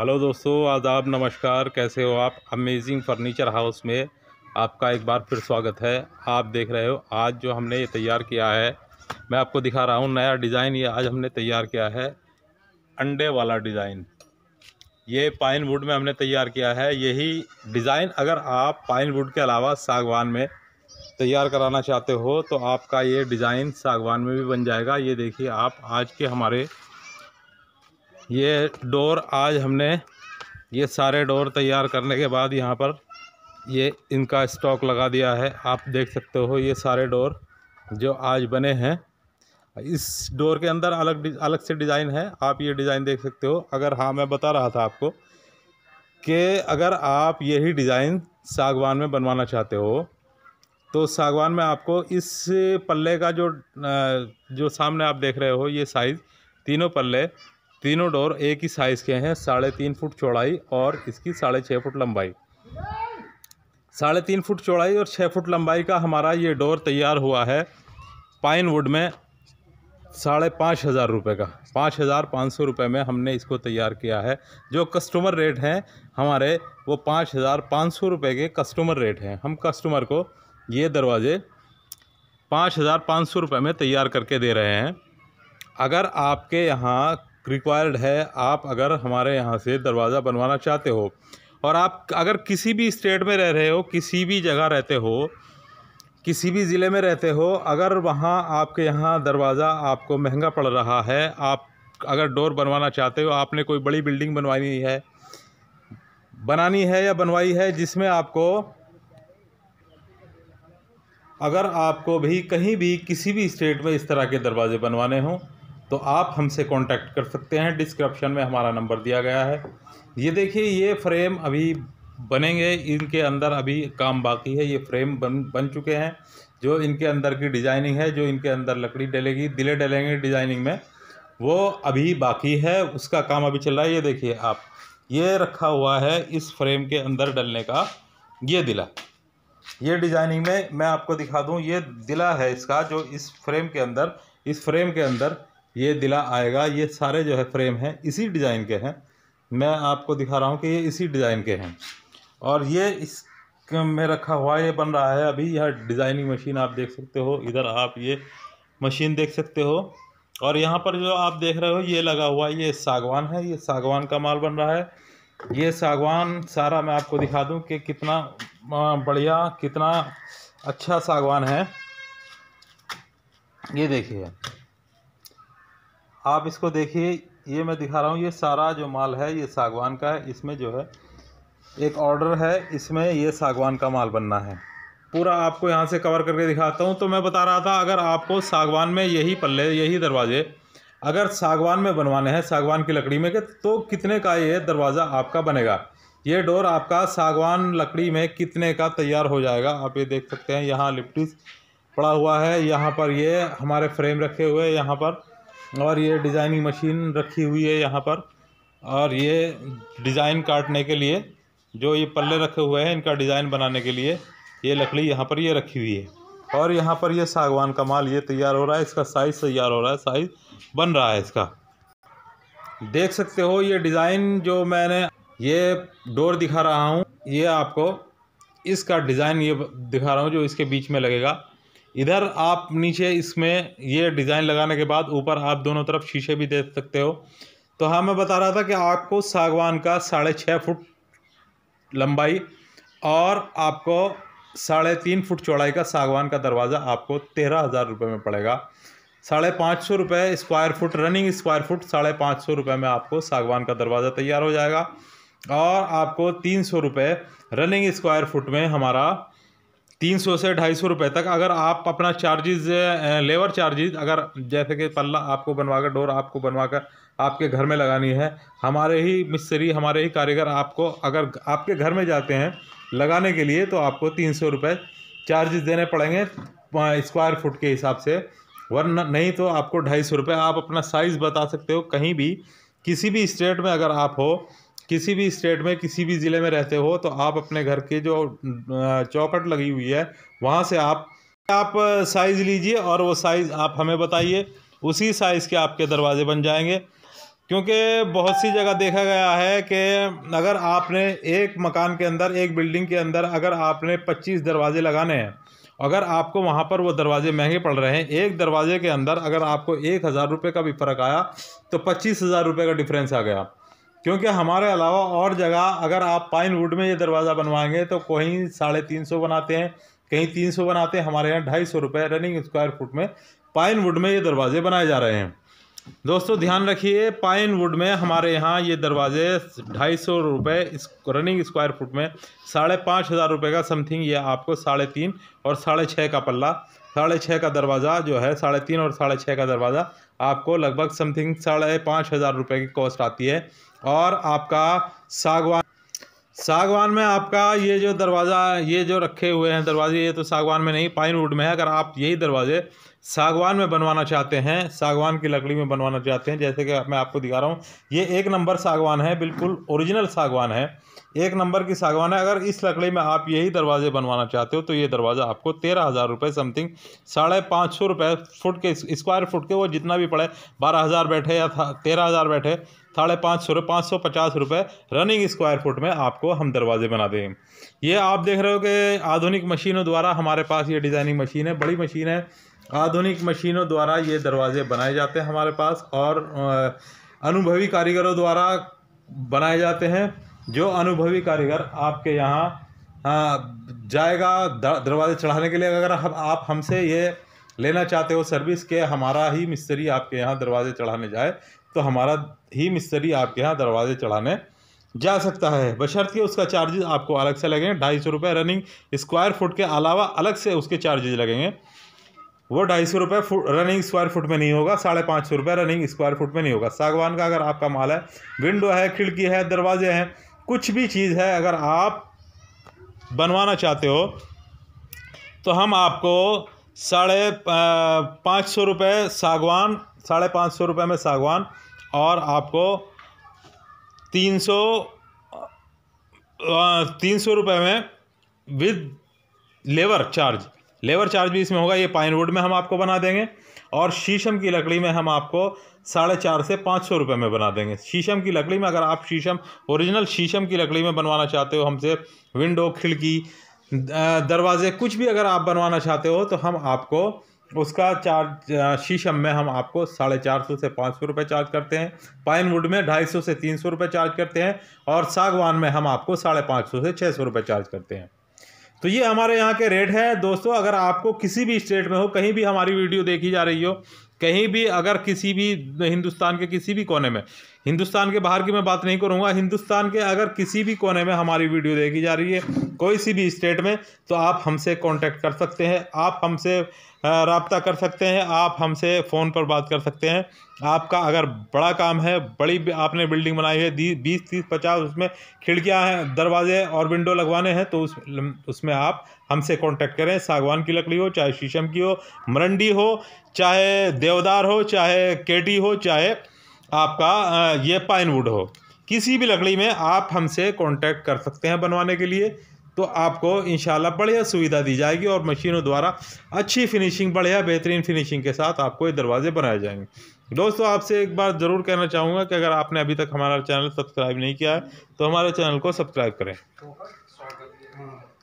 hello दोस्तों आदाब नमस्कार कैसे हो आप अमेजिंग फर्नीचर हाउस में आपका एक बार फिर स्वागत है आप देख रहे हो आज जो हमने ये तैयार किया है मैं आपको दिखा रहा हूँ नया डिज़ाइन ये आज हमने तैयार किया है अंडे वाला डिज़ाइन ये पाइन वुड में हमने तैयार किया है यही डिज़ाइन अगर आप पाइन वुड के अलावा सागवान में तैयार कराना चाहते हो तो आपका ये डिज़ाइन सागवान में भी बन जाएगा ये देखिए आप आज के हमारे ये डोर आज हमने ये सारे डोर तैयार करने के बाद यहाँ पर ये इनका स्टॉक लगा दिया है आप देख सकते हो ये सारे डोर जो आज बने हैं इस डोर के अंदर अलग अलग से डिज़ाइन है आप ये डिज़ाइन देख सकते हो अगर हाँ मैं बता रहा था आपको कि अगर आप यही डिज़ाइन सागवान में बनवाना चाहते हो तो सागवान में आपको इस पल्ले का जो जो सामने आप देख रहे हो ये साइज़ तीनों पल्ले तीनों डोर एक ही साइज़ के हैं साढ़े तीन फुट चौड़ाई और इसकी साढ़े छः फुट लंबाई साढ़े तीन फुट चौड़ाई और छः फुट लंबाई का हमारा ये डोर तैयार हुआ है पाइन वुड में साढ़े पाँच हज़ार रुपये का पाँच हज़ार पाँच सौ रुपये में हमने इसको तैयार किया है जो कस्टमर रेट हैं हमारे वो पाँच हज़ार पाँच सौ रुपये के कस्टमर रेट हैं हम कस्टमर को ये दरवाज़े पाँच हज़ार पाँच सौ रुपये में तैयार करके दे रहे हैं अगर आपके यहाँ रिक्वायर्ड है आप अगर हमारे यहाँ से दरवाज़ा बनवाना चाहते हो और आप अगर किसी भी स्टेट में रह रहे हो किसी भी जगह रहते हो किसी भी ज़िले में रहते हो अगर वहाँ आपके यहाँ दरवाज़ा आपको महंगा पड़ रहा है आप अगर डोर बनवाना चाहते हो आपने कोई बड़ी बिल्डिंग बनवानी है बनानी है या बनवाई है जिसमें आपको अगर आपको भी कहीं भी किसी भी स्टेट में इस तरह के दरवाजे बनवाने हों तो आप हमसे कांटेक्ट कर सकते हैं डिस्क्रिप्शन में हमारा नंबर दिया गया है ये देखिए ये फ्रेम अभी बनेंगे इनके अंदर अभी काम बाकी है ये फ्रेम बन बन चुके हैं जो इनके अंदर की डिज़ाइनिंग है जो इनके अंदर लकड़ी डलेगी दिले डलेंगे डिज़ाइनिंग में वो अभी बाकी है उसका काम अभी चल रहा है ये देखिए आप ये रखा हुआ है इस फ्रेम के अंदर डलने का ये दिला ये डिज़ाइनिंग में मैं आपको दिखा दूँ ये दिला है इसका जो इस फ्रेम के अंदर इस फ्रेम के अंदर ये दिला आएगा ये सारे जो है फ्रेम हैं इसी डिज़ाइन के हैं मैं आपको दिखा रहा हूँ कि ये इसी डिज़ाइन के हैं और ये इस में रखा हुआ ये बन रहा है अभी यह डिज़ाइनिंग मशीन आप देख सकते हो इधर आप ये मशीन देख सकते हो और यहाँ पर जो आप देख रहे हो ये लगा हुआ ये सागवान है ये सागवान का माल बन रहा है ये सागवान सारा मैं आपको दिखा दूँ कि कितना बढ़िया कितना अच्छा सागवान है ये देखिए आप इसको देखिए ये मैं दिखा रहा हूँ ये सारा जो माल है ये सागवान का है इसमें जो है एक ऑर्डर है इसमें ये सागवान का माल बनना है पूरा आपको यहाँ से कवर करके दिखाता हूँ तो मैं बता रहा था अगर आपको सागवान में यही पल्ले यही दरवाजे अगर सागवान में बनवाने हैं सागवान की लकड़ी में के तो कितने का ये दरवाज़ा आपका बनेगा ये डोर आपका सागवान लकड़ी में कितने का तैयार हो जाएगा आप ये देख सकते हैं यहाँ लिप्टिस पड़ा हुआ है यहाँ पर ये हमारे फ्रेम रखे हुए हैं यहाँ पर और ये डिज़ाइनिंग मशीन रखी हुई है यहाँ पर और ये डिज़ाइन काटने के लिए जो ये पल्ले रखे हुए हैं इनका डिज़ाइन बनाने के लिए ये लकड़ी यहाँ पर ये रखी हुई है और यहाँ पर ये सागवान का माल ये तैयार हो रहा है इसका साइज़ तैयार हो रहा है साइज़ बन रहा है इसका देख सकते हो ये डिज़ाइन जो मैंने ये डोर दिखा रहा हूँ ये आपको इसका डिज़ाइन ये दिखा रहा हूँ जो इसके बीच में लगेगा इधर आप नीचे इसमें ये डिज़ाइन लगाने के बाद ऊपर आप दोनों तरफ शीशे भी दे सकते हो तो हाँ मैं बता रहा था कि आपको सागवान का साढ़े छः फुट लंबाई और आपको साढ़े तीन फुट चौड़ाई का सागवान का दरवाज़ा आपको तेरह हज़ार रुपये में पड़ेगा साढ़े पाँच सौ रुपये square foot running square foot साढ़े पाँच सौ रुपये में आपको सागवान का दरवाज़ा तैयार हो जाएगा और आपको तीन सौ रुपये रनिंग स्क्वायर फुट में हमारा तीन सौ से ढाई सौ रुपये तक अगर आप अपना चार्जेस लेबर चार्जेस अगर जैसे कि पल्ला आपको बनवा कर डोर आपको बनवा कर आपके घर में लगानी है हमारे ही मिस्त्री हमारे ही कारीगर आपको अगर आपके घर में जाते हैं लगाने के लिए तो आपको तीन सौ रुपये चार्जेस देने पड़ेंगे स्क्वायर फुट के हिसाब से वरना नहीं तो आपको ढाई सौ रुपये आप अपना साइज़ बता सकते हो कहीं भी किसी भी स्टेट में अगर आप हो किसी भी स्टेट में किसी भी ज़िले में रहते हो तो आप अपने घर के जो चौकट लगी हुई है वहाँ से आप आप साइज़ लीजिए और वो साइज़ आप हमें बताइए उसी साइज़ के आपके दरवाजे बन जाएंगे क्योंकि बहुत सी जगह देखा गया है कि अगर आपने एक मकान के अंदर एक बिल्डिंग के अंदर अगर आपने 25 दरवाजे लगाने हैं अगर आपको वहाँ पर वो दरवाजे महंगे पड़ रहे हैं एक दरवाजे के अंदर अगर आपको एक हज़ार रुपये का भी फ़र्क आया तो पच्चीस हज़ार रुपये का डिफरेंस आ गया क्योंकि हमारे अलावा और जगह अगर आप पाइन वुड में ये दरवाज़ा बनवाएंगे तो कहीं साढ़े तीन सौ बनाते हैं कहीं तीन सौ बनाते हैं हमारे यहाँ ढाई सौ रुपये रनिंग स्क्वायर फुट में पाइन वुड में ये दरवाजे बनाए जा रहे हैं दोस्तों ध्यान रखिए पाइन वुड में हमारे यहाँ ये दरवाजे ढाई सौ रुपये रनिंग स्क्वायर फुट में साढ़े पाँच हज़ार रुपये का समथिंग ये आपको साढ़े तीन और साढ़े छः का पल्ला साढ़े छः का दरवाज़ा जो है साढ़े तीन और साढ़े छः का दरवाज़ा आपको लगभग समथिंग साढ़े पाँच हज़ार रुपये की कॉस्ट आती है और आपका सागवान सागवान में आपका ये जो दरवाज़ा ये जो रखे हुए हैं दरवाजे ये तो सागवान में नहीं पाइन वुड में है अगर आप यही दरवाजे सागवान में बनवाना चाहते हैं सागवान की लकड़ी में बनवाना चाहते हैं जैसे कि मैं आपको दिखा रहा हूँ ये एक नंबर सागवान है बिल्कुल ओरिजिनल सागवान है एक नंबर की सागवान है अगर इस लकड़ी में आप यही दरवाजे बनवाना चाहते हो तो ये दरवाज़ा आपको तेरह हज़ार रुपये समथिंग साढ़े पाँच सौ रुपये फुट के स्क्वायर फुट के वो जितना भी पड़े बारह हज़ार बैठे या था तेरह हज़ार बैठे साढ़े पाँच सौ पाँच सौ पचास रुपये रनिंग स्क्वायर फुट में आपको हम दरवाजे बना दें ये आप देख रहे हो कि आधुनिक मशीनों द्वारा हमारे पास ये डिज़ाइनिंग मशीन है बड़ी मशीन है आधुनिक मशीनों द्वारा ये दरवाजे बनाए जाते हैं हमारे पास और अनुभवी कारीगरों द्वारा बनाए जाते हैं जो अनुभवी कारीगर आपके यहाँ जाएगा दरवाजे चढ़ाने के लिए अगर हम आप हमसे ये लेना चाहते हो सर्विस के हमारा ही मिस्त्री आपके यहाँ दरवाजे चढ़ाने जाए तो हमारा ही मिस्त्री आपके यहाँ दरवाजे चढ़ाने जा सकता है के उसका चार्जेस आपको अलग से लगेंगे ढाई सौ रुपये रनिंग स्क्वायर फुट के अलावा अलग से उसके चार्जेज लगेंगे वो ढाई सौ रुपये फुट रनिंग स्क्वायर फुट में नहीं होगा साढ़े पाँच सौ रुपये रनिंग स्क्वायर फुट में नहीं होगा सागवान का अगर आपका माल है विंडो है खिड़की है दरवाजे हैं कुछ भी चीज़ है अगर आप बनवाना चाहते हो तो हम आपको साढ़े पाँच सौ रुपये सागवान साढ़े पाँच सौ रुपये में सागवान और आपको तीन सौ तीन सौ रुपये में with labour charge labour charge भी इसमें होगा ये पाइन वुड में हम आपको बना देंगे और शीशम की लकड़ी में हम आपको साढ़े चार से पाँच सौ रुपये में बना देंगे शीशम की लकड़ी में अगर आप शीशम ओरिजिनल शीशम की लकड़ी में बनवाना चाहते हो हमसे विंडो खिड़की दरवाज़े कुछ भी अगर आप बनवाना चाहते हो तो हम आपको उसका चार्ज शीशम में हम आपको साढ़े चार सौ से पाँच सौ रुपये चार्ज करते हैं पाइन वुड में ढाई सौ से तीन सौ रुपये चार्ज करते हैं और सागवान में हम आपको साढ़े पाँच सौ से छः सौ रुपये चार्ज करते हैं तो ये हमारे यहाँ के रेट है दोस्तों अगर आपको किसी भी स्टेट में हो कहीं भी हमारी वीडियो देखी जा रही हो कहीं भी अगर किसी भी हिंदुस्तान के किसी भी कोने में हिंदुस्तान के बाहर की मैं बात नहीं करूँगा हिंदुस्तान के अगर किसी भी कोने में हमारी वीडियो देखी जा रही है कोई सी भी स्टेट में तो आप हमसे कांटेक्ट कर सकते हैं आप हमसे रबता कर सकते हैं आप हमसे फ़ोन पर बात कर सकते हैं आपका अगर बड़ा काम है बड़ी आपने बिल्डिंग बनाई है बीस तीस पचास उसमें खिड़कियाँ हैं दरवाजे और विंडो लगवाने हैं तो उस उसमें आप हमसे कॉन्टैक्ट करें सागवान की लकड़ी हो चाहे शीशम की हो मरंडी हो चाहे देवदार हो चाहे केटी हो चाहे आपका ये पाइन वुड हो किसी भी लकड़ी में आप हमसे कांटेक्ट कर सकते हैं बनवाने के लिए तो आपको इन बढ़िया सुविधा दी जाएगी और मशीनों द्वारा अच्छी फिनिशिंग बढ़िया बेहतरीन फिनिशिंग के साथ आपको ये दरवाजे बनाए जाएंगे दोस्तों आपसे एक बार ज़रूर कहना चाहूँगा कि अगर आपने अभी तक हमारा चैनल सब्सक्राइब नहीं किया है तो हमारे चैनल को सब्सक्राइब करें तो